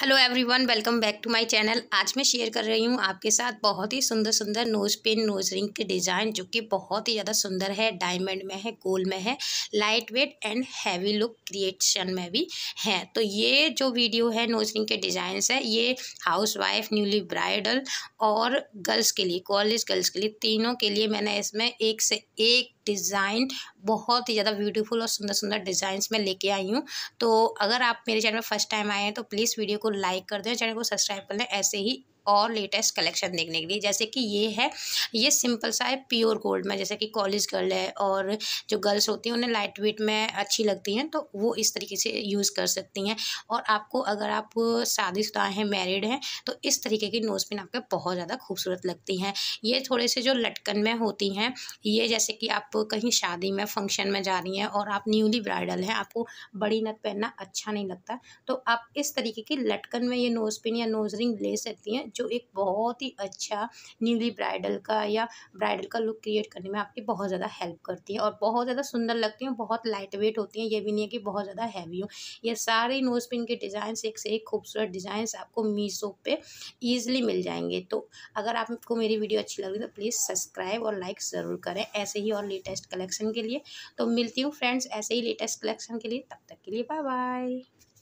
hello everyone welcome back to my channel आज मैं share कर रही हूँ आपके साथ बहुत ही सुंदर सुंदर नोज़ पिन नोज़ रिंग के डिज़ाइन जो कि बहुत ही ज़्यादा सुंदर है डायमंड में है गोल्ड में है light weight and heavy look creation में भी है तो ये जो वीडियो है नोज़ रिंग के डिज़ाइन है ये हाउस वाइफ न्यूली ब्राइडल और गर्ल्स के लिए कॉलेज गर्ल्स के लिए तीनों के लिए मैंने इसमें एक से एक डिज़ाइन बहुत ही ज़्यादा ब्यूटीफुल और सुंदर सुंदर डिज़ाइंस मैं लेके आई हूँ तो अगर आप मेरे चैनल में फर्स्ट टाइम आए हैं तो प्लीज़ वीडियो को लाइक कर दें चैनल को सब्सक्राइब कर लें ऐसे ही और लेटेस्ट कलेक्शन देखने के लिए जैसे कि ये है ये सिंपल सा है प्योर गोल्ड में जैसे कि कॉलेज गर्ल है और जो गर्ल्स होती हैं उन्हें लाइट वेट में अच्छी लगती हैं तो वो इस तरीके से यूज़ कर सकती हैं और आपको अगर आप शादीशुदा हैं मैरिड हैं तो इस तरीके की नोज़ पिन आपके बहुत ज़्यादा खूबसूरत लगती हैं ये थोड़े से जो लटकन में होती हैं ये जैसे कि आप कहीं शादी में फंक्शन में जा रही हैं और आप न्यूली ब्राइडल हैं आपको बड़ी नत पहनना अच्छा नहीं लगता तो आप इस तरीके की लटकन में ये नोज़ पिन या नोज रिंग ले सकती हैं जो एक बहुत ही अच्छा न्यूली ब्राइडल का या ब्राइडल का लुक क्रिएट करने में आपकी बहुत ज़्यादा हेल्प करती है और बहुत ज़्यादा सुंदर लगती हैं बहुत लाइट वेट होती हैं ये भी नहीं है कि बहुत ज़्यादा हैवी हो ये सारे नोज़ पिन के डिज़ाइन एक से एक खूबसूरत डिज़ाइंस आपको मीशो पर ईजिली मिल जाएंगे तो अगर आपको मेरी वीडियो अच्छी लग रही तो प्लीज़ सब्सक्राइब और लाइक ज़रूर करें ऐसे ही और लेटेस्ट कलेक्शन के लिए तो मिलती हूँ फ्रेंड्स ऐसे ही लेटेस्ट कलेक्शन के लिए तब तक के लिए बाय बाय